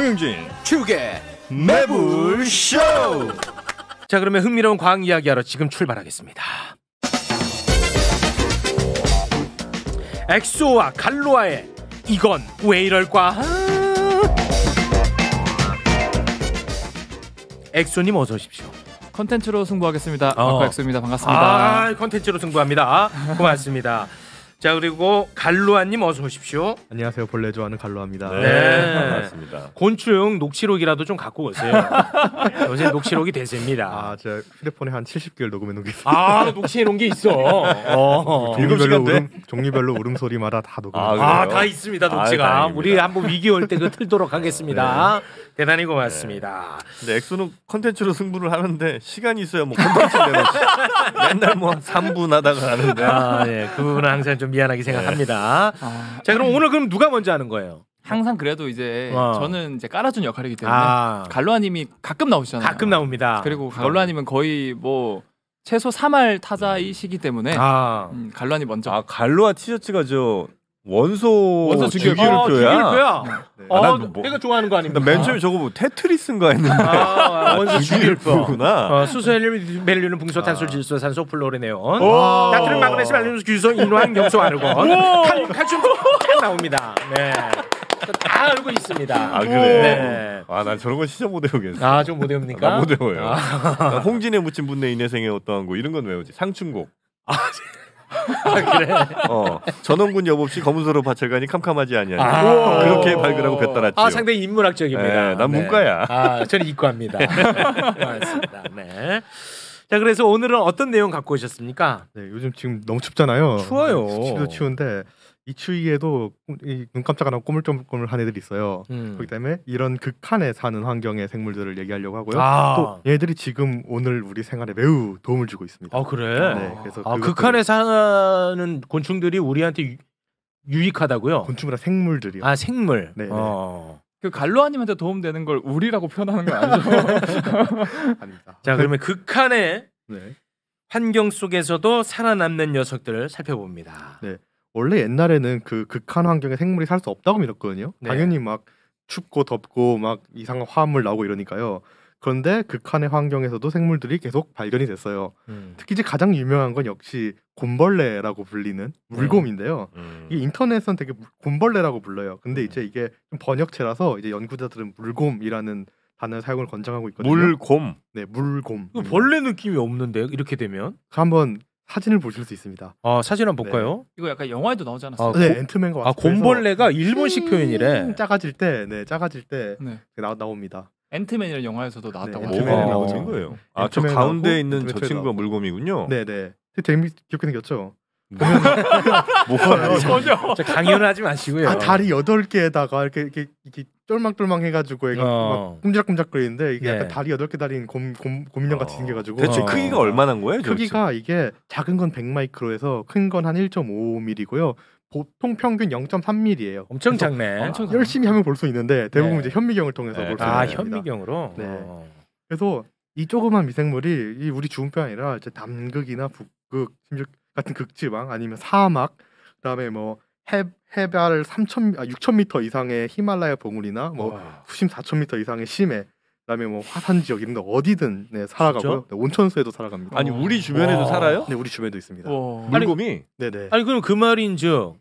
정영진 축의 매불쇼 자 그러면 흥미로운 과학 이야기하러 지금 출발하겠습니다 엑소와 갈로아의 이건 왜 이럴까 엑소님 어서 오십시오 컨텐츠로 승부하겠습니다. 어. 엑소입니다. 반갑습니다. 아, 컨텐츠로 승부합니다. 고맙습니다. 자 그리고 갈루아님 어서 오십시오. 안녕하세요. 본래 좋아하는 갈로아입니다. 네, 네. 반갑습니다. 곤충 녹취록이라도 좀 갖고 오세요. 요새 녹취록이 대세입니다. 아, 제 휴대폰에 한 70개를 녹음해 놓은 게있어 아, 녹취해 놓은 게 있어. 어. 종류별로 울음 종류별로 울음소리마다 다 녹음. 아, 아, 있습니다. 녹취가. 아, 우리 한번 위기 올 때그 틀도록 하겠습니다. 네. 대단히 네. 고맙습니다. 네. 근데 엑소는 컨텐츠로 승부를 하는데 시간이 있어야 뭐 컨텐츠 맨날 뭐 3분 하다가 하는데. 아, 예. 그 부분은 항상 좀 미안하게 네. 생각합니다. 아, 자, 그럼 아니. 오늘 그럼 누가 먼저 하는 거예요? 항상 그래도 이제 어. 저는 이제 깔아준 역할이기 때문에 아. 갈로아님이 가끔 나오시잖아요. 가끔 나옵니다. 그리고 아. 갈로아님은 거의 뭐 최소 3할 타자이시기 때문에 아. 음, 갈로아님 먼저. 아 갈로아 티셔츠가 저 원소, 원소 주기율 어, 표야. 네. 아, 난 어, 뭐, 내가 좋아하는 거 아닙니까? 맨 처음에 저거 뭐 테트리스인가 했는데. 아, 아, 원소 아, 주기율표구나. 어, 수소 헬륨 멜류는 붕소 탄소 아. 질소 산소 플로리네온. 나트륨 마그네슘 알루미늄 규소 인화한 염소 아르곤. 칼륨 칼슘 나옵니다. 네. 다 알고 있습니다. 아 그래. 네. 아난 저런 건 진짜 못 외우겠어. 아좀 못 외웁니까? 아, 못 외워요. 아. 홍진에 묻힌 분내 인내생의 어떠한 거 이런 건 외우지. 상춘곡. 아, 아, 그래. 어 전원군 여부 없이 검은소로 밭철간이 캄캄하지 아니하니 아~ 그렇게 발그하고뱉어놨지아 상당히 인문학적입니다. 네, 난 네. 문과야. 아 저는 이과입니다. 맞습니다. 네. 네. 자 그래서 오늘은 어떤 내용 갖고 오셨습니까? 네, 요즘 지금 너무 춥잖아요. 추워요. 습도 추운데 이 추위에도 눈 깜짝 안 하고 꼬물꼬물한 애들이 있어요. 음. 그렇기 때문에 이런 극한에 사는 환경의 생물들을 얘기하려고 하고요. 아. 또 얘들이 지금 오늘 우리 생활에 매우 도움을 주고 있습니다. 아 그래? 네, 그래서 아, 극한에 사는 곤충들이 우리한테 유, 익하다고요 곤충이라 생물들이요. 아 생물. 네, 네. 어. 그 갈로아님한테 도움되는 걸 우리라고 표현하는 거 아니죠? 아닙니다. 자 그러면 극한의 네. 환경 속에서도 살아남는 녀석들을 살펴봅니다. 네. 원래 옛날에는 그 극한 환경에 생물이 살 수 없다고 믿었거든요. 네. 당연히 막 춥고 덥고 막 이상한 화합물 나오고 이러니까요. 그런데 극한의 환경에서도 생물들이 계속 발견이 됐어요. 음. 특히 이제 가장 유명한 건 역시 곰벌레라고 불리는 물곰인데요. 음. 음. 이게 인터넷은 되게 곰벌레라고 불러요. 근데 음. 이제 이게 좀 번역체라서 이제 연구자들은 물곰이라는 단어 사용을 권장하고 있거든요. 물곰. 네, 물곰. 벌레 느낌이 없는데 이렇게 되면 한번 사진을 보실 수 있습니다. 아 사진 한번 네. 볼까요? 이거 약간 영화에도 나오지 않았어요? 아, 네, 앤트맨과 아 곰벌레가 음, 일본식 표현이래. 작아질 때, 네, 작아질 때 네. 그 나, 나옵니다. 앤트맨이라는 영화에서도 네, 나왔다고 네, 앤트맨이 나오는 거예요. 아저 가운데 있는 저 친구가 물곰이군요. 네, 네. 재미 게겼죠 뭐야 전혀 강연하지 마시고요. 아, 다리 여 개에다가 이렇게, 이렇게, 이렇게 똘망똘망 해가지고 애가 어. 막 꼼지락꼼지락거리는데 이게 네. 약간 다리 8개 다리인 곰, 곰 곰인형 같이 어. 생겨가지고 대체 어. 크기가 얼마나 거예요? 크기가 도대 이게 작은 건 100마이크로에서 큰 건 한 1.5mm고요. 보통 평균 0.3mm예요. 엄청 작네. 어, 엄청 열심히 하면 볼 수 있는데 대부분 네. 이제 현미경을 통해서 네. 볼수 아, 있는 아 현미경으로. 네. 그래서 이 조그만 미생물이 이 우리 주변뿐 아니라 이제 남극이나 북극 심지어 같은 극지방 아니면 사막 그다음에 뭐 해, 해발 3천 아, 6천 미터 이상의 히말라야 봉우리나 뭐 와. 수심 4천 미터 이상의 심해 그다음에 뭐 화산 지역 이런 데 어디든 네, 살아가고 네, 온천수에도 살아갑니다. 아니 우리 주변에도 와. 살아요? 네, 우리 주변에도 있습니다. 와. 물곰이? 그 네네. 아니, 그럼 그 말인즉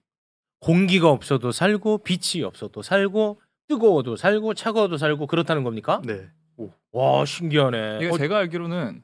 공기가 없어도 살고 빛이 없어도 살고 뜨거워도 살고 차가워도 살고 그렇다는 겁니까? 네. 오. 와 신기하네. 이게 어, 제가 알기로는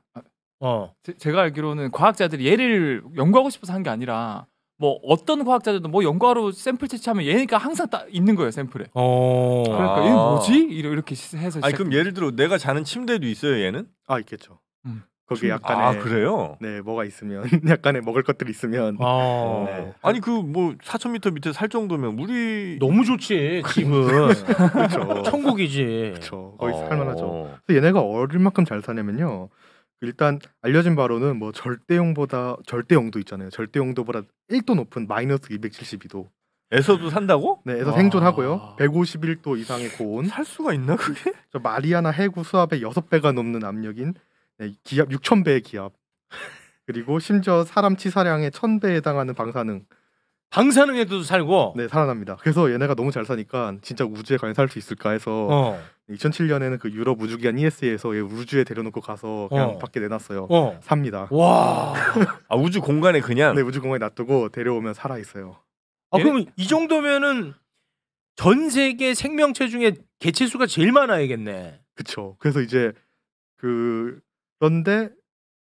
어. 제, 가 알기로는 과학자들이 얘를 연구하고 싶어서 한 게 아니라 뭐 어떤 과학자들도 뭐 연구하러 샘플 채취하면 얘니까 항상 딱 있는 거예요 샘플에. 어. 그러니까 얘 뭐지? 이렇게 해서. 아 그럼 예를 들어 내가 자는 침대도 있어요 얘는? 아 있겠죠. 음. 거기 약간의 아 그래요? 네 뭐가 있으면 약간의 먹을 것들이 있으면 아 네. 아니 그뭐 사천 미터 밑에 살 정도면 물이 너무 좋지 집은 그렇죠 천국이지 그렇죠 거기 어... 살만하죠 얘네가 얼마큼 잘 사냐면요 일단 알려진 바로는 뭐 절대용보다 절대용도 있잖아요. 절대용도보다 1도 높은 마이너스 272도. 에서도 산다고? 네, 에서 아... 생존하고요. 151도 이상의 고온. 살 수가 있나 그게? 저 마리아나 해구 수압의 6배가 넘는 압력인 네, 기압 6,000배의 기압. 그리고 심지어 사람 치사량의 1,000배에 해당하는 방사능. 방사능에도 살고 네 살아납니다. 그래서 얘네가 너무 잘 사니까 진짜 우주에 과연 살수 있을까 해서 어. 2007년에는 그 유럽 우주기관 ESA에서 얘 우주에 데려놓고 가서 그냥 어. 밖에 내놨어요. 어. 삽니다. 와. 아 우주 공간에 그냥. 네 우주 공간에 놔두고 데려오면 살아 있어요. 아 그럼 얘이 정도면은 전 세계 생명체 중에 개체 수가 제일 많아야겠네. 그쵸 그래서 이제 그 그런데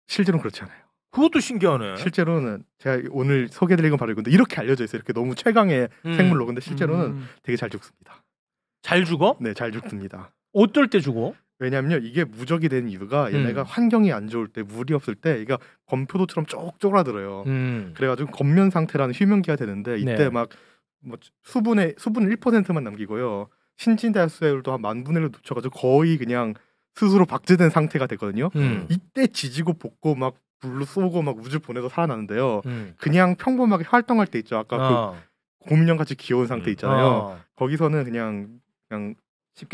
실제로는 그렇지 않아요. 그것도 신기하네. 실제로는 제가 오늘 소개드린 건 바로 이건데 이렇게 알려져 있어요. 이렇게 너무 최강의 음. 생물로 근데 실제로는 음. 되게 잘 죽습니다. 잘 죽어? 네, 잘 죽습니다. 어떨 때 죽어? 왜냐면 이게 무적이 된 이유가 음. 얘네가 음. 환경이 안 좋을 때 물이 없을 때 얘가 검표도처럼 쪽 쪼그라들어요. 음. 그래가지고 겉면 상태라는 휴면기가 되는데 이때 네. 막뭐 수분의 수분 1%만 남기고요 신진대사율도 한 만 분의 1로 놓쳐가지고 거의 그냥 스스로 박제된 상태가 되거든요. 음. 이때 지지고 볶고 막 물로 쏘고 막 우주 보내서 살아나는데요. 음. 그냥 평범하게 활동할 때 있죠. 아까 그 어. 그 곰령 같이 귀여운 상태 음. 있잖아요. 어. 거기서는 그냥 그냥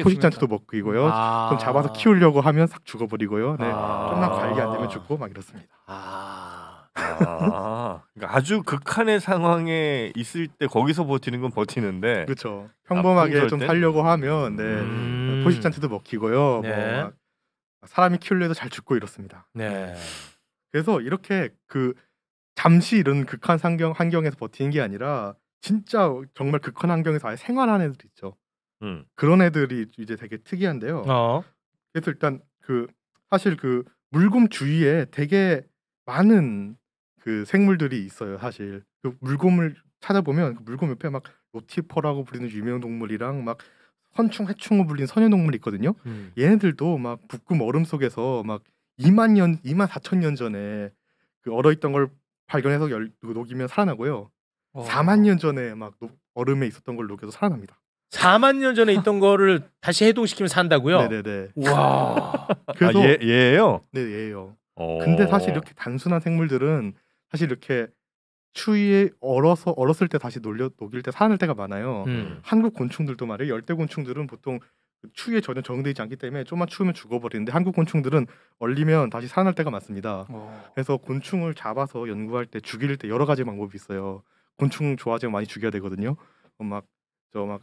포식자한테도 먹이고요. 아~ 좀 잡아서 키우려고 하면 싹 죽어버리고요. 네. 아~ 좀만 관리 안 되면 죽고 막 이렇습니다. 아, 아~ 그러니까 아주 극한의 상황에 있을 때 거기서 버티는 건 버티는데 그렇죠. 평범하게 좀 살려고 하면 네. 음~ 포식자한테도 먹히고요. 뭐 네. 뭐 사람이 키울려도잘 죽고 이렇습니다. 네. 그래서 이렇게 그 잠시 이런 극한 환경 환경에서 버티는 게 아니라 진짜 정말 극한 환경에서 아예 생활하는 애들 있죠. 음. 그런 애들이 이제 되게 특이한데요. 어. 그래서 일단 그 사실 그 물곰 주위에 되게 많은 그 생물들이 있어요. 사실 그 물곰을 찾아보면 그 물곰 옆에 막 로티퍼라고 불리는 유명 동물이랑 막 선충 해충으로 불리는 선유 동물이 있거든요. 음. 얘네들도 막 북극 얼음 속에서 막 2만 년 2만 4천 년 전에 그 얼어있던 걸 발견해서 열, 녹이면 살아나고요. 어. 4만 년 전에 막 노, 얼음에 있었던 걸 녹여서 살아납니다. 4만 년 전에 있던 거를 다시 해동시키면 산다고요? 네네네. 와. 그래서 아, 얘, 예, 얘예요? 네 얘예요. 오. 어. 근데 사실 이렇게 단순한 생물들은 사실 이렇게 추위에 얼어서 얼었을 때 다시 놀려 녹일 때 사는 때가 많아요. 음. 한국 곤충들도 말이에요. 열대 곤충들은 보통 추위에 전혀 적응되지 않기 때문에 좀만 추우면 죽어버리는데 한국 곤충들은 얼리면 다시 살아날 때가 많습니다. 오. 어. 그래서 곤충을 잡아서 연구할 때 죽일 때 여러 가지 방법이 있어요. 곤충 좋아하지 많이 죽여야 되거든요. 어, 막 저 막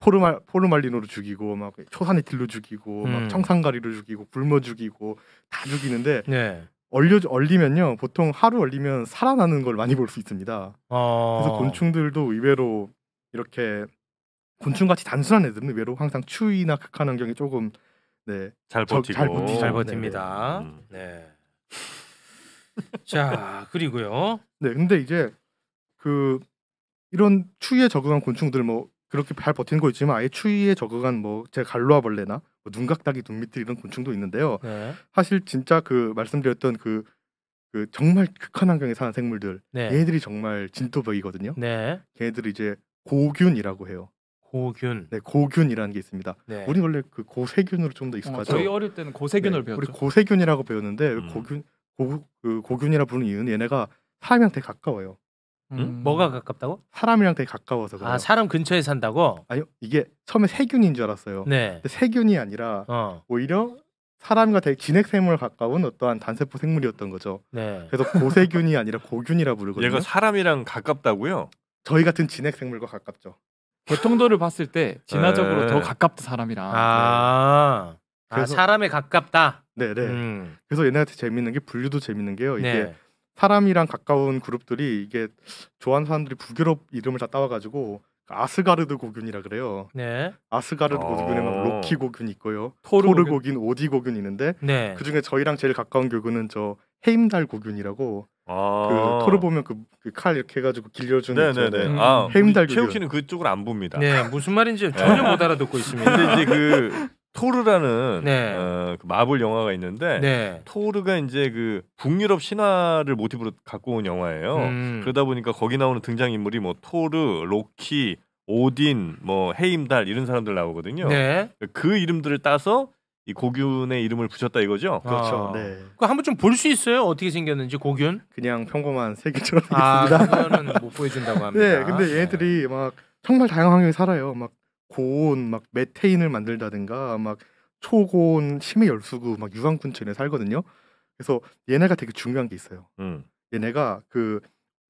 포르말 포르말린으로 죽이고 막 초산에틸로 죽이고 음. 막 청산가리로 죽이고 굶어 죽이고 다 죽이는데 네. 얼려 얼리면요 보통 하루 얼리면 살아나는 걸 많이 볼 수 있습니다. 어. 그래서 곤충들도 의외로 이렇게 곤충같이 단순한 애들은 외로 항상 추위나 극한 환경에 조금 네, 잘 버티고 잘, 버티잘 버팁니다. 네. 음. 네. 자 그리고요. 네, 근데 이제 그 이런 추위에 적응한 곤충들 뭐 그렇게 잘 버티는 거 있지만 아예 추위에 적응한 뭐제 갈로아벌레나 뭐, 뭐 눈각다기, 눈밑틀 이런 곤충도 있는데요. 네. 사실 진짜 그 말씀드렸던 그, 그 정말 극한 환경에 사는 생물들, 네. 얘들이 정말 진토벽이거든요. 네. 걔네들이 이제 고균이라고 해요. 고균. 네, 고균이라는 게 있습니다. 네. 우리 원래 그 고세균으로 좀 더 익숙하죠. 어, 저희 어릴 때는 고세균을 네, 배웠죠. 우리 고세균이라고 배웠는데 음. 고균 고, 그 고균이라 부르는 이유는 얘네가 사람이랑 되게 가까워요. 음? 뭐가 가깝다고? 사람이랑 되게 가까워서 아, 그래요. 아 사람 근처에 산다고? 아니요 이게 처음에 세균인 줄 알았어요. 네. 세균이 아니라 어. 오히려 사람과 되게 진핵생물 가까운 어떠한 단세포 생물이었던 거죠. 네. 그래서 고세균이 아니라 고균이라 부르거든요. 얘가 사람이랑 가깝다고요? 저희 같은 진핵생물과 가깝죠. 대통도를 봤을 때 진화적으로 더 가깝다 사람이랑. 아, 네. 아 사람에 가깝다. 네네. 네. 음. 그래서 얘네한테 재밌는 게 분류도 재밌는 게요. 이게 네. 사람이랑 가까운 그룹들이 이게 좋아하는 사람들이 북유럽 이름을 다 따와가지고 아스가르드 고균이라 그래요. 네. 아스가르드 고균에 막 어. 로키 고균 있고요. 토르, 토르 고균, 오디 고균 있는데 네. 그 중에 저희랑 제일 가까운 교구는저 헤임달 고균이라고 아~ 그 토르 보면 그칼 그 이렇게 해가지고 길려주는 네네네. 네, 네. 네. 아, 음. 해임달 최욱 씨는 그쪽을 안 봅니다. 네 무슨 말인지 전혀 못 알아듣고 있습니다. 근데 이제 그 토르라는 네. 어, 그 마블 영화가 있는데 네. 토르가 이제 그 북유럽 신화를 모티브로 갖고 온 영화예요. 음. 그러다 보니까 거기 나오는 등장 인물이 뭐 토르, 로키, 오딘, 뭐 헤임달 이런 사람들 나오거든요. 네. 그 이름들을 따서 이 고균의 이름을 붙였다 이거죠? 그렇죠. 아. 네. 그 한번 좀 볼 수 있어요? 어떻게 생겼는지 고균? 그냥 평범한 세균처럼 생겼습니다. 그거는 못 보여준다고 합니다. 네, 근데 얘네들이 막 정말 다양한 환경에 살아요. 막 고온, 막 메테인을 만들다든가, 막 초고온 심해 열수구, 막 유황 군천에 살거든요. 그래서 얘네가 되게 중요한 게 있어요. 음. 얘네가 그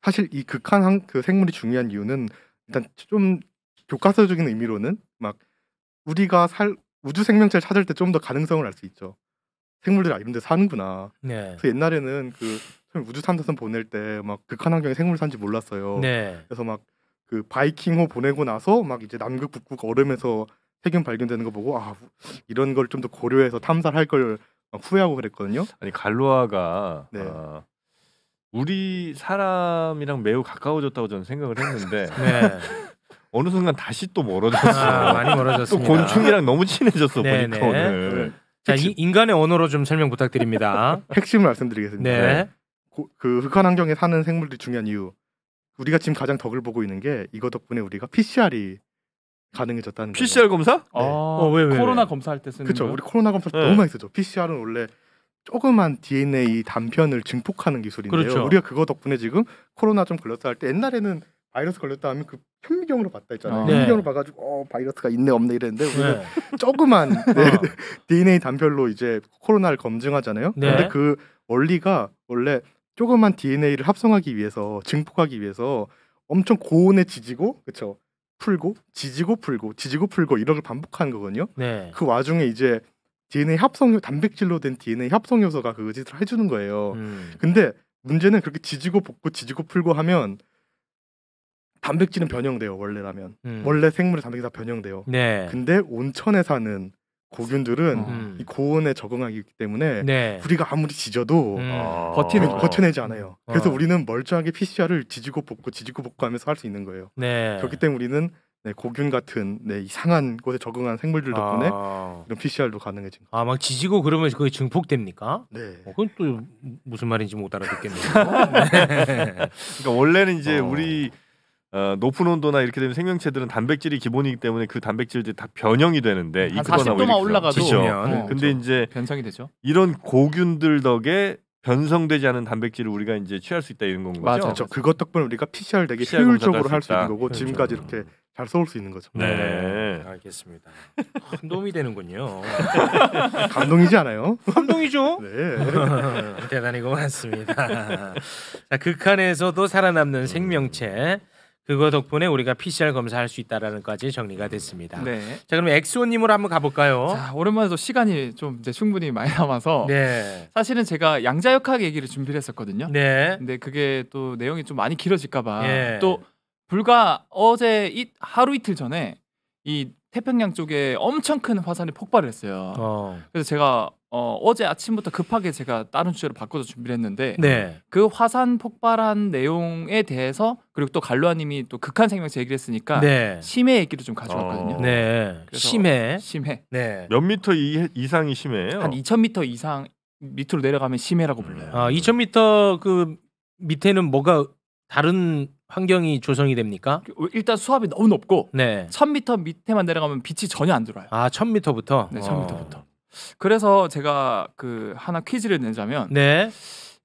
사실 이 극한 항, 그 생물이 중요한 이유는 일단 좀 교과서적인 의미로는 막 우리가 살 우주 생명체를 찾을 때 좀 더 가능성을 알 수 있죠. 생물들이 아, 이런 데 사는구나. 네. 그래서 옛날에는 그 우주 탐사선 보낼 때 막 극한 환경에 생물 산지 몰랐어요. 네. 그래서 막 그 바이킹호 보내고 나서 막 이제 남극 북극 얼음에서 세균 발견되는 거 보고 아 이런 걸 좀 더 고려해서 탐사를 할걸 후회하고 그랬거든요. 아니 갈로아가 네. 아, 우리 사람이랑 매우 가까워졌다고 저는 생각을 했는데 네. 어느 순간 다시 또 멀어졌어. 아, 많이 멀어졌습니다. 또 곤충이랑 너무 친해졌어 네네. 보니까 네. 오늘. 자, 이, 인간의 언어로 좀 설명 부탁드립니다. 핵심을 말씀드리겠습니다. 네. 네. 고, 그 흑한 환경에 사는 생물들이 중요한 이유. 우리가 지금 가장 덕을 보고 있는 게 이거 덕분에 우리가 PCR이 가능해졌다는 거예요. PCR 검사? 네. 아, 어, 왜, 왜, 코로나 왜. 검사할 때 쓰는 그렇죠. 우리 코로나 검사할 때 네. 너무 많이 쓰죠. PCR은 원래 조그만 DNA 단편을 증폭하는 기술인데요. 그렇죠. 우리가 그거 덕분에 지금 코로나 좀 걸렸다 할 때 옛날에는 바이러스 걸렸다 하면 그 현미경으로 봤다 했잖아요. 어. 네. 현미경으로 봐가지고 어 바이러스가 있네 없네 이랬는데 네. 우리는 조그만 네, 어. DNA 단별로 이제 코로나를 검증하잖아요. 네. 근데 그 원리가 원래 조그만 DNA를 합성하기 위해서 증폭하기 위해서 엄청 고온에 지지고 그쵸 풀고 지지고 풀고 지지고 풀고 이런 걸 반복하는 거거든요. 네. 그 와중에 이제 DNA 합성 단백질로 된 DNA 합성 요소가 그 짓을 해주는 거예요. 음. 근데 문제는 그렇게 지지고 볶고 지지고 풀고 하면 단백질은 변형돼요 원래라면 음. 원래 생물의 단백질 다 변형돼요. 네. 근데 온천에 사는 고균들은 음. 이 고온에 적응하기 때문에 네. 우리가 아무리 지져도 음. 아~ 버티는 버텨내지 않아요. 음. 그래서 어. 우리는 멀쩡하게 PCR을 지지고 볶고 지지고 볶고 하면서 할 수 있는 거예요. 네. 그렇기 때문에 우리는 네, 고균 같은 네, 이상한 곳에 적응한 생물들 아. 덕분에 아~ 이런 PCR도 가능해진 거예요. 아, 막 지지고 그러면 그게 증폭됩니까? 네. 어, 그건 또 무슨 말인지 못 알아듣겠네요. 네. 네. 그러니까 원래는 이제 어. 우리 어, 높은 온도나 이렇게 되면 생명체들은 단백질이 기본이기 때문에 그 단백질들이 다 변형이 되는데 한 40도만 뭐 올라가도 그렇죠. 어, 근데 그렇죠. 이제 변성이 되죠. 이런 고균들 덕에 변성되지 않은 단백질을 우리가 이제 취할 수 있다 이런 건 거죠. 맞아. 그렇죠. 그것 덕분에 우리가 PCR 되게 PCR 효율적으로 할 수 있는 거고 그렇죠. 지금까지 이렇게 잘 써올 수 있는 거죠. 네, 네. 네. 알겠습니다. 감동이 되는군요. 감동이지 않아요? 감동이죠. 네, 대단히 고맙습니다. 자, 극한에서도 살아남는 생명체. 그거 덕분에 우리가 PCR 검사할 수 있다라는 까지 정리가 됐습니다. 네. 자 그럼 엑소님으로 한번 가볼까요? 자, 오랜만에 또 시간이 좀 이제 충분히 많이 남아서 네. 사실은 제가 양자역학 얘기를 준비를 했었거든요. 네. 근데 그게 또 내용이 좀 많이 길어질까봐 네. 또 불과 어제 이 하루 이틀 전에 이 태평양 쪽에 엄청 큰 화산이 폭발을 했어요. 어. 그래서 제가 어, 어제 아침부터 급하게 제가 다른 주제로 바꿔서 준비를 했는데 네. 그 화산 폭발한 내용에 대해서 그리고 또 갈루아님이 또 극한 생명체 얘기를 했으니까 네. 심해 얘기를 좀 가져왔거든요. 어. 네. 심해. 심해. 네. 몇 미터 이, 이상이 심해요? 한 2,000미터 이상 밑으로 내려가면 심해라고 불러요. 아, 2,000미터 그 밑에는 뭐가 다른 환경이 조성이 됩니까? 그, 어, 일단 수압이 너무 높고 네. 1000m 밑에만 내려가면 빛이 전혀 안 들어와요. 아, 1000m부터? 네, 1000m부터. 어. 그래서 제가 그 하나 퀴즈를 내자면 네.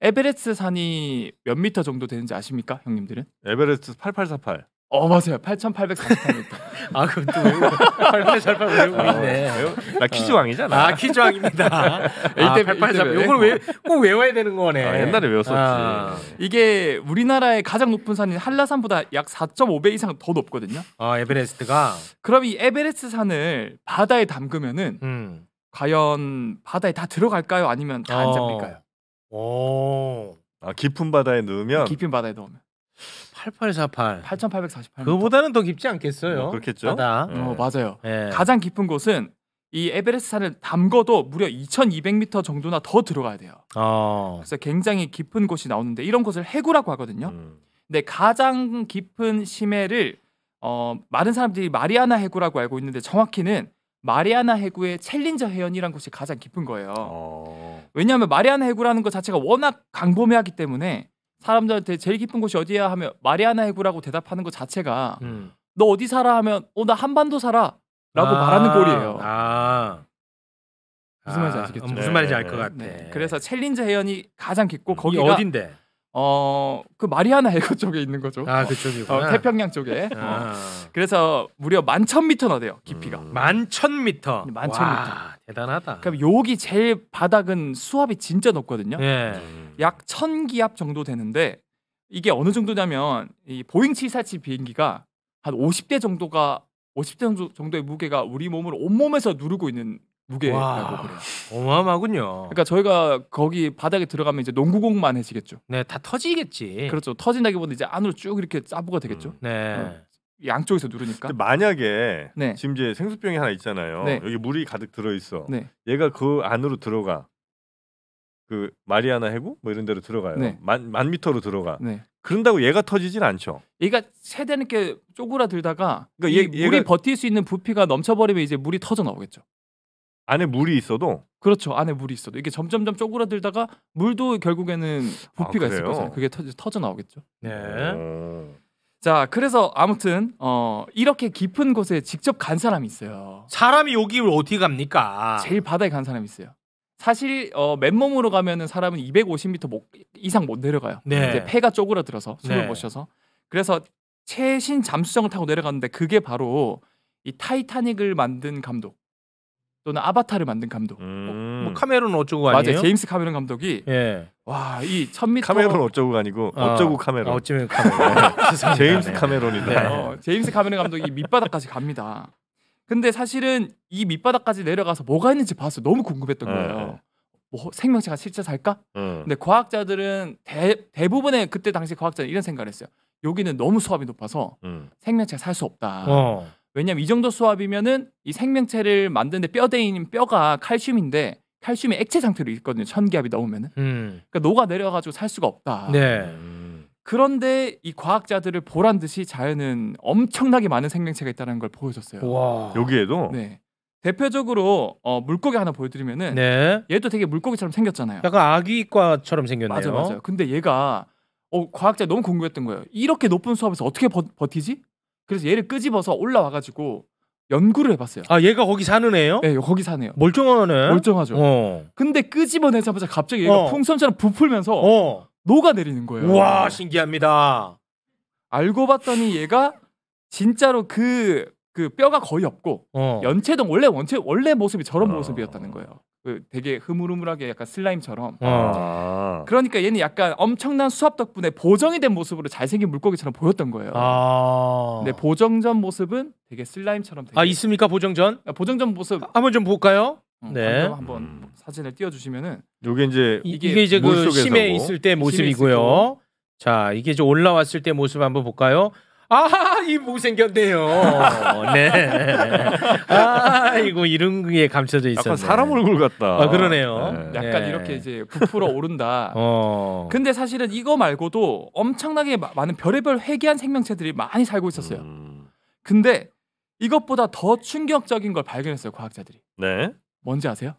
에베레스트 산이 몇 미터 정도 되는지 아십니까, 형님들은? 에베레스트 8848. 어 맞아요 8 8 4 8아 그건 또 외우고 팔 외우고 아, 있네. 네. 나 키즈왕이잖아. 아 키즈왕입니다. 아, 8838. 이걸 왜꼭 외워야 되는 거네. 아, 옛날에 외웠었지. 아. 이게 우리나라의 가장 높은 산인 한라산보다 약 4.5배 이상 더 높거든요. 아 에베레스트가. 그럼 이 에베레스트 산을 바다에 담그면은 음. 과연 바다에 다 들어갈까요? 아니면 다 안 잡힐까요? 오. 어. 어. 아 깊은 바다에 넣으면 깊은 바다에 넣으면 8848. 8848. 그보다는 더 깊지 않겠어요? 뭐 그렇겠죠. 바다. 예. 어, 맞아요. 예. 가장 깊은 곳은 이 에베레스트 산을 담궈도 무려 2,200m 정도나 더 들어가야 돼요. 아. 그래서 굉장히 깊은 곳이 나오는데 이런 곳을 해구라고 하거든요. 음. 근데 가장 깊은 심해를 어, 많은 사람들이 마리아나 해구라고 알고 있는데 정확히는 마리아나 해구의 챌린저 해연이란 곳이 가장 깊은 거예요. 어... 왜냐하면 마리아나 해구라는 것 자체가 워낙 광범위하기 때문에 사람들한테 제일 깊은 곳이 어디야 하면 마리아나 해구라고 대답하는 것 자체가 음. 너 어디 살아 하면 어 나 한반도 살아라고 아~ 말하는 꼴이에요. 아~ 무슨 말인지 아, 아시겠죠? 아, 무슨 말인지 네. 알것 네. 같아. 네. 그래서 챌린저 해연이 가장 깊고 음. 거기 어딘데? 어그 마리아나 해거 쪽에 있는 거죠. 아 그쪽이구 어, 태평양 쪽에. 아. 어. 그래서 무려 만천 미터나 돼요 깊이가. 음. 만천 미터. 네, 만천 미터. 대단하다. 그럼 여기 제일 바닥은 수압이 진짜 높거든요. 예. 음. 약천 기압 정도 되는데 이게 어느 정도냐면 이 보잉 747 비행기가 한 50대 정도가 50대 정도, 정도의 무게가 우리 몸을 온 몸에서 누르고 있는 무게라고 그래요. 어마어마하군요. 그러니까 저희가 거기 바닥에 들어가면 이제 농구공만 해지겠죠. 네, 다 터지겠지. 그렇죠. 터진다기보다 이제 안으로 쭉 이렇게 짜부가 되겠죠. 음, 네. 음, 양쪽에서 누르니까. 만약에 네. 지금 이제 생수병이 하나 있잖아요. 네. 여기 물이 가득 들어 있어. 네. 얘가 그 안으로 들어가. 그 마리아나 해구 뭐 이런 데로 들어가요. 네. 만, 만 미터로 들어가. 네. 그런다고 얘가 터지진 않죠. 얘가 세대는 게 쪼그라들다가 그러니까 얘, 물이 버틸 수 있는 부피가 넘쳐버리면 이제 물이 터져 나오겠죠. 안에 물이 있어도 그렇죠. 안에 물이 있어도 이게 점점점 쪼그라들다가 물도 결국에는 부피가 아, 있을 거잖아요. 그게 터져 나오겠죠. 네. 오. 자, 그래서 아무튼 어 이렇게 깊은 곳에 직접 간 사람이 있어요. 사람이 여기 어떻게 갑니까? 제일 바다에 간 사람이 있어요. 사실 어 맨몸으로 가면은 사람은 250m 못, 이상 못 내려가요. 네. 이제 폐가 쪼그라들어서 숨을 네. 못 쉬어서. 그래서 최신 잠수정을 타고 내려갔는데 그게 바로 이 타이타닉을 만든 감독 또는 아바타를 만든 감독. 음. 뭐, 뭐 카메론 어쩌고 아니에요? 맞아요. 제임스 카메론 감독이 예. 와, 이 1000m 카메론 어쩌고가 아니고 아, 어. 쩌고 카메론. 아, 어쩌면 카메론. 네. 제임스 네. 카메론이다. 네. 어, 제임스 카메론 감독이 밑바닥까지 갑니다. 근데 사실은 이 밑바닥까지 내려가서 뭐가 있는지 봐서 너무 궁금했던 네. 거예요. 뭐 생명체가 실제 살까? 음. 근데 과학자들은 대, 대부분의 그때 당시 과학자는 이런 생각을 했어요. 여기는 너무 수압이 높아서 음. 생명체가 살 수 없다. 어. 왜냐면 이 정도 수압이면은 이 생명체를 만드는 뼈대인 뼈가 칼슘인데 칼슘이 액체 상태로 있거든요. 천기압이 넘으면은. 음. 그러니까 녹아 내려가지고 살 수가 없다. 네. 그런데 이 과학자들을 보란 듯이 자연은 엄청나게 많은 생명체가 있다는 걸 보여줬어요. 와. 여기에도. 네. 대표적으로 어, 물고기 하나 보여드리면은 네. 얘도 되게 물고기처럼 생겼잖아요. 약간 아기과처럼 생겼네요. 맞아 맞아. 근데 얘가 어, 과학자 너무 궁금했던 거예요. 이렇게 높은 수압에서 어떻게 버, 버티지? 그래서 얘를 끄집어서 올라와가지고 연구를 해봤어요. 아 얘가 거기 사는 애요? 네, 거기 사네요. 멀쩡하네. 멀쩡하죠. 어. 근데 끄집어내자마자 갑자기 얘가 어. 풍선처럼 부풀면서 어. 녹아내리는 거예요. 와 신기합니다. 알고 봤더니 얘가 진짜로 그, 그 뼈가 거의 없고 어. 연체동 원래 원체 원래 모습이 저런 어. 모습이었다는 거예요. 그 되게 흐물흐물하게 약간 슬라임처럼. 아. 그러니까 얘는 약간 엄청난 수압 덕분에 보정이 된 모습으로 잘생긴 물고기처럼 보였던 거예요. 아. 근데 보정전 모습은 되게 슬라임처럼. 되게 아 있습니까 보정전? 아, 보정전 모습 아, 한번 좀 볼까요? 어, 네. 한번 음. 사진을 띄워주시면은. 요게 이제 이게, 이게 이제 그심에 뭐. 있을 때 모습이고요. 있을 때. 자 이게 이제 올라왔을 때 모습 한번 볼까요? 아, 이 못생겼네요. 어, 네. 아이고, 이런 게 감춰져 있어요. 약간 사람 얼굴 같다. 아, 그러네요. 네. 네. 약간 네. 이렇게 이제 부풀어 오른다. 어. 근데 사실은 이거 말고도 엄청나게 많은 별의별 회귀한 생명체들이 많이 살고 있었어요. 음. 근데 이것보다 더 충격적인 걸 발견했어요, 과학자들이. 네. 뭔지 아세요?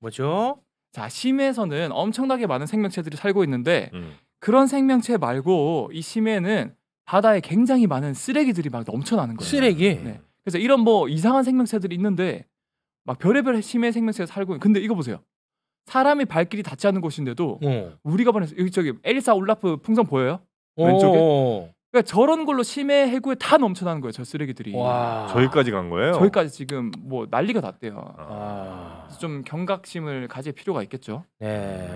뭐죠? 자, 심해에서는 엄청나게 많은 생명체들이 살고 있는데 음. 그런 생명체 말고 이 심해는 바다에 굉장히 많은 쓰레기들이 막 넘쳐나는 거예요. 쓰레기. 네. 그래서 이런 뭐 이상한 생명체들이 있는데 막 별의별 심해 생명체가 살고 있는. 근데 이거 보세요. 사람이 발길이 닿지 않는 곳인데도 어. 우리가 보는 여기 저기 엘리사 올라프 풍선 보여요? 왼쪽에. 오. 어. 그러니까 저런 걸로 심해 해구에 다 넘쳐나는 거예요. 저 쓰레기들이. 와. 저기까지 간 거예요? 저기까지 지금 뭐 난리가 났대요. 아. 아. 좀 경각심을 가질 필요가 있겠죠. 네.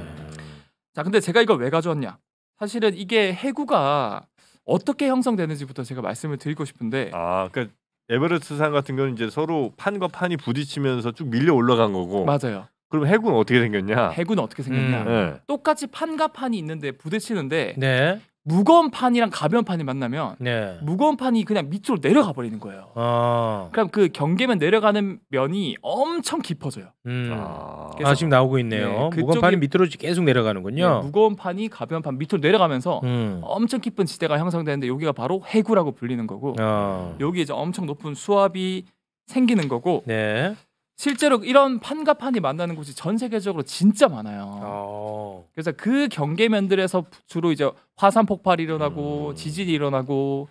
자, 근데 제가 이걸 왜 가져왔냐? 사실은 이게 해구가 어떻게 형성되는지부터 제가 말씀을 드리고 싶은데 아, 그러니까 에베레스트 산 같은 경우는 이제 서로 판과 판이 부딪히면서 쭉 밀려 올라간 거고 맞아요. 그럼 해군 어떻게 생겼냐? 해군 어떻게 생겼냐? 음. 네. 똑같이 판과 판이 있는데 부딪히는데 네. 무거운 판이랑 가벼운 판이 만나면 네. 무거운 판이 그냥 밑으로 내려가 버리는 거예요. 아. 그럼 그 경계면 내려가는 면이 엄청 깊어져요. 음. 아. 아, 지금 나오고 있네요. 네, 무거운 판이 밑으로 계속 내려가는군요. 네, 무거운 판이 가벼운 판 밑으로 내려가면서 음. 엄청 깊은 지대가 형성되는데 여기가 바로 해구라고 불리는 거고 아. 여기 이제 엄청 높은 수압이 생기는 거고 네. 실제로 이런 판가 판이 만나는 곳이 전 세계적으로 진짜 많아요. 아. 그래서 그 경계면들에서 주로 이제 화산 폭발이 일어나고 음. 지진이 일어나고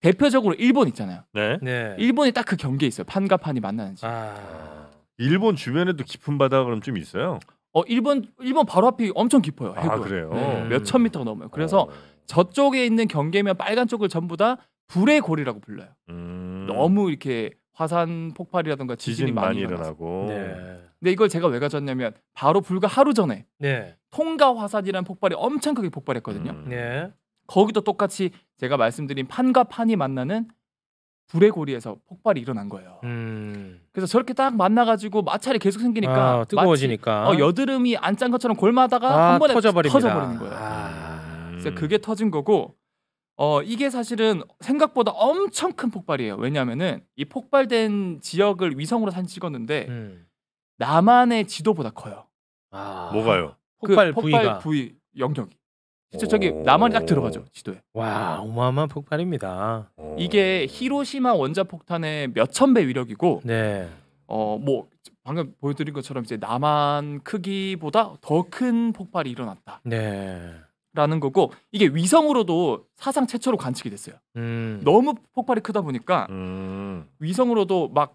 대표적으로 일본 있잖아요. 네. 네. 일본이 딱 그 경계에 있어요. 판가 판이 만나는지. 아. 아. 일본 주변에도 깊은 바다 그럼 좀 있어요? 어 일본 일본 바로 앞이 엄청 깊어요. 해군. 아 그래요. 네. 음. 몇천 미터 넘어요. 그래서 어. 저쪽에 있는 경계면 빨간 쪽을 전부 다 불의 고리라고 불러요. 음. 너무 이렇게 화산 폭발이라든가 지진이 지진 많이 많이 일어나고 네. 근데 이걸 제가 왜가졌냐면 바로 불과 하루 전에 네. 통가 화산이라는 폭발이 엄청 크게 폭발했거든요. 음. 네. 거기도 똑같이 제가 말씀드린 판과 판이 만나는 불의 고리에서 폭발이 일어난 거예요. 음. 그래서 저렇게 딱 만나가지고 마찰이 계속 생기니까 아, 뜨거워지니까. 마치, 어, 여드름이 안 짠 것처럼 골마다가 아, 한 번에 터져버립니다. 터져버리는 거예요. 아. 그게 터진 거고 어 이게 사실은 생각보다 엄청 큰 폭발이에요. 왜냐하면은 이 폭발된 지역을 위성으로 사진 찍었는데 음. 남한의 지도보다 커요. 아. 뭐가요? 그 폭발, 폭발 부위 부위 영역이. 진짜 저기 남한이 딱 들어가죠 지도에. 와 어마어마한 폭발입니다. 이게 히로시마 원자 폭탄의 몇 천 배 위력이고 네. 어뭐 방금 보여드린 것처럼 이제 남한 크기보다 더 큰 폭발이 일어났다. 네. 라는 거고 이게 위성으로도 사상 최초로 관측이 됐어요. 음. 너무 폭발이 크다 보니까 음. 위성으로도 막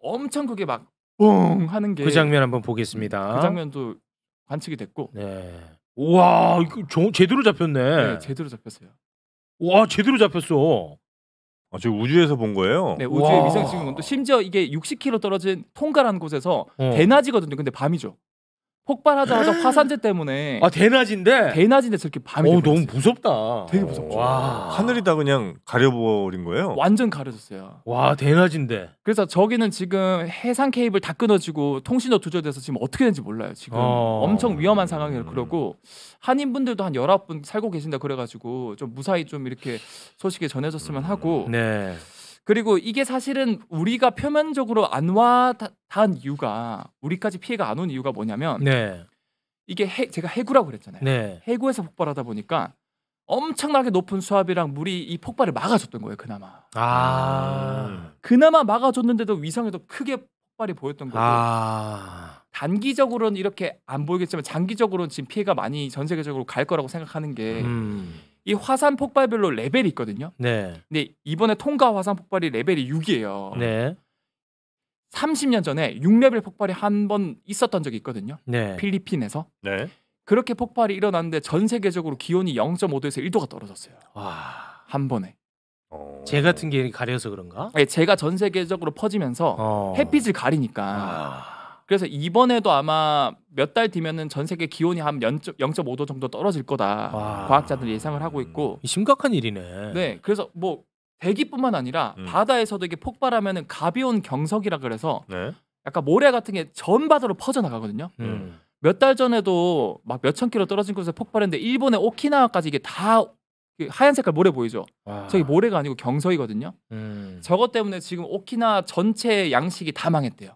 엄청 크게 막뿡 하는 게 그 장면 한번 보겠습니다. 그 장면도 관측이 됐고. 네. 와 이거 저, 제대로 잡혔네. 네, 제대로 잡혔어요. 와 제대로 잡혔어. 아, 지금 우주에서 본 거예요? 네, 우주의 위성 찍은 건데 심지어 이게 60km 떨어진 통가라는 곳에서 어. 대낮이거든요. 근데 밤이죠. 폭발하자마자 화산재 때문에 아 대낮인데 대낮인데 저렇게 밤이 오 너무 무섭다. 되게 무섭죠. 와. 하늘이 다 그냥 가려버린 거예요. 완전 가려졌어요. 와 대낮인데. 그래서 저기는 지금 해상 케이블 다 끊어지고 통신도 두절돼서 지금 어떻게 는지 몰라요. 지금 어. 엄청 위험한 상황이라 음. 그러고 한인 분들도 한 열아홉 분 살고 계신다 그래가지고 좀 무사히 좀 이렇게 소식이 전해졌으면 하고. 네. 그리고 이게 사실은 우리가 표면적으로 안와 닿은 이유가 우리까지 피해가 안 온 이유가 뭐냐면 네. 이게 해, 제가 해구라고 그랬잖아요. 네. 해구에서 폭발하다 보니까 엄청나게 높은 수압이랑 물이 이 폭발을 막아줬던 거예요. 그나마. 아. 음. 그나마 막아줬는데도 위성에도 크게 폭발이 보였던 거고. 아. 단기적으로는 이렇게 안 보이겠지만 장기적으로는 지금 피해가 많이 전 세계적으로 갈 거라고 생각하는 게 음. 이 화산 폭발별로 레벨이 있거든요. 네. 근데 이번에 통과 화산 폭발이 레벨이 6이에요. 네. 30년 전에 6레벨 폭발이 한 번 있었던 적이 있거든요. 네. 필리핀에서. 네. 그렇게 폭발이 일어났는데 전 세계적으로 기온이 0.5도에서 1도가 떨어졌어요. 와. 한 번에. 어. 제 같은 게 가려서 그런가? 네, 제가 전 세계적으로 퍼지면서 어... 햇빛을 가리니까 아... 그래서 이번에도 아마 몇 달 뒤면은 전 세계 기온이 한 0.5도 정도 떨어질 거다. 와. 과학자들 이 예상을 하고 있고. 심각한 일이네. 네. 그래서 뭐 대기뿐만 아니라 음. 바다에서도 이게 폭발하면은 가벼운 경석이라 그래서 네. 약간 모래 같은 게 전 바다로 퍼져나가거든요. 음. 음. 몇달 전에도 막 몇천 킬로 떨어진 곳에 폭발했는데 일본의 오키나와까지 이게 다 그 하얀 색깔 모래 보이죠? 와. 저기 모래가 아니고 경서이거든요. 음. 저것 때문에 지금 오키나 전체 양식이 다 망했대요.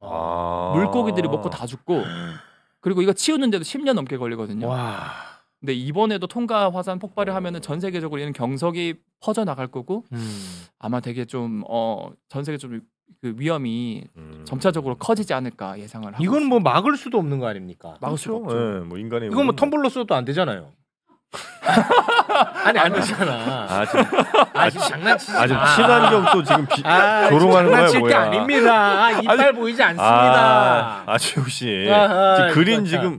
어, 아... 물고기들이 먹고 다 죽고 그리고 이거 치우는데도 10년 넘게 걸리거든요. 와... 근데 이번에도 통가 화산 폭발을 하면은 전 세계적으로 이런 경석이 퍼져 나갈 거고 음... 아마 되게 좀어전 세계 좀그 위험이 음... 점차적으로 커지지 않을까 예상을 하고 이건 뭐니다 막을 수도 없는 거 아닙니까? 막을 그렇죠? 수 없죠. 예, 뭐 인간의 이건 뭐 텀블러 써도 안 되잖아요. 아니 안 되잖아. 아, 지금, 아, 지금 장난치지 마. 아, 지금 친환경도 지금 비, 아, 조롱하는 거야 뭐야? 게 아닙니다. 이빨 아니, 보이지 아, 않습니다. 아, 아 최욱 씨, 아하, 그린 지금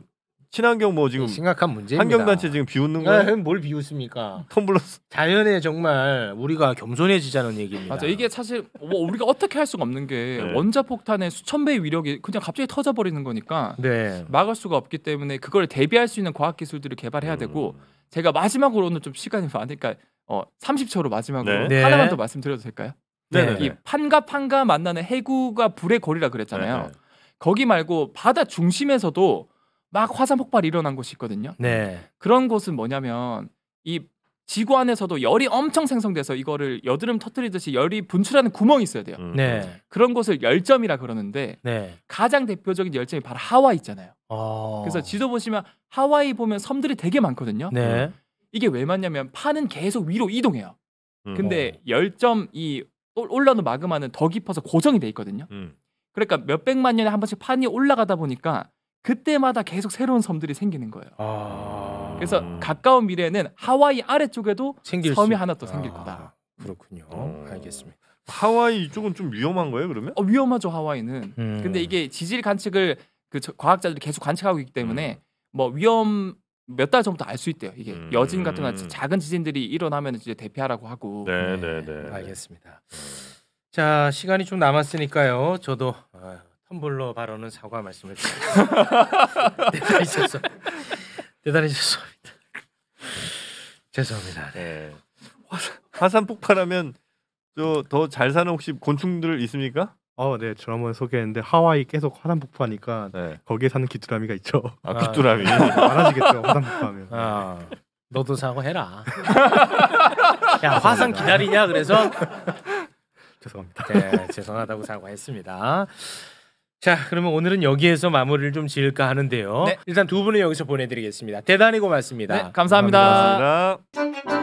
친환경 뭐 지금 네, 심각한 문제입니다. 환경단체 지금 비웃는 아, 거야? 뭘 비웃습니까? 텀블러 자연에 정말 우리가 겸손해지자는 얘기입니다. 맞아 이게 사실 뭐 우리가 어떻게 할 수가 없는 게 네. 원자폭탄의 수천 배의 위력이 그냥 갑자기 터져버리는 거니까 네. 막을 수가 없기 때문에 그걸 대비할 수 있는 과학 기술들을 개발해야 음. 되고. 음. 제가 마지막으로 오늘 좀 시간이 많으니까 어 30초로 마지막으로 네. 네. 하나만 더 말씀드려도 될까요? 네. 네 이 판과 네. 판과 만나는 해구가 불의 거리라 그랬잖아요. 네 거기 말고 바다 중심에서도 막 화산 폭발이 일어난 곳이 있거든요. 네. 그런 곳은 뭐냐면 이 지구 안에서도 열이 엄청 생성돼서 이거를 여드름 터뜨리듯이 열이 분출하는 구멍이 있어야 돼요. 음. 네. 그런 곳을 열점이라 그러는데 네. 가장 대표적인 열점이 바로 하와이 있잖아요. 어. 그래서 지도 보시면 하와이 보면 섬들이 되게 많거든요. 네. 음. 이게 왜 맞냐면 파는 계속 위로 이동해요. 음. 근데 어. 열점 이 올라오는 마그마는 더 깊어서 고정이 돼 있거든요. 음. 그러니까 몇 백만 년에 한 번씩 판이 올라가다 보니까 그때마다 계속 새로운 섬들이 생기는 거예요. 아. 그래서 아. 가까운 미래에는 하와이 아래쪽에도 생길 섬이 하나 더 생길 아, 거다. 그렇군요. 음. 알겠습니다. 하와이 이쪽은 좀 위험한 거예요, 그러면? 어, 위험하죠, 하와이는. 음. 근데 이게 지질 관측을 그 과학자들이 계속 관측하고 있기 때문에 음. 뭐 위험 몇 달 전부터 알 수 있대요. 이게 음. 여진 같은 거 작은 지진들이 일어나면 이제 대피하라고 하고. 네, 네, 네. 네. 알겠습니다. 음. 자, 시간이 좀 남았으니까요. 저도 아, 텀블러 발언은 사과 말씀을 드립니다. 대단히 있어 대단히 있어 죄송합니다. 네. 네. 화산, 화산 폭발하면 저 더 잘 사는 혹시 곤충들 있습니까? 어, 네, 저한번 소개했는데 하와이 계속 화산 폭발하니까 네. 거기에 사는 귀뚜라미가 있죠. 아, 아 귀뚜라미 네. 네, 많아지겠죠. 화산 폭발하면 아, 너도 사고 해라. 야, 화산 기다리냐 그래서 죄송합니다. 네, 죄송하다고 사과했습니다. 자, 그러면 오늘은 여기에서 마무리를 좀 지을까 하는데요. 네. 일단 두 분을 여기서 보내드리겠습니다. 대단히 고맙습니다. 네, 감사합니다. 감사합니다.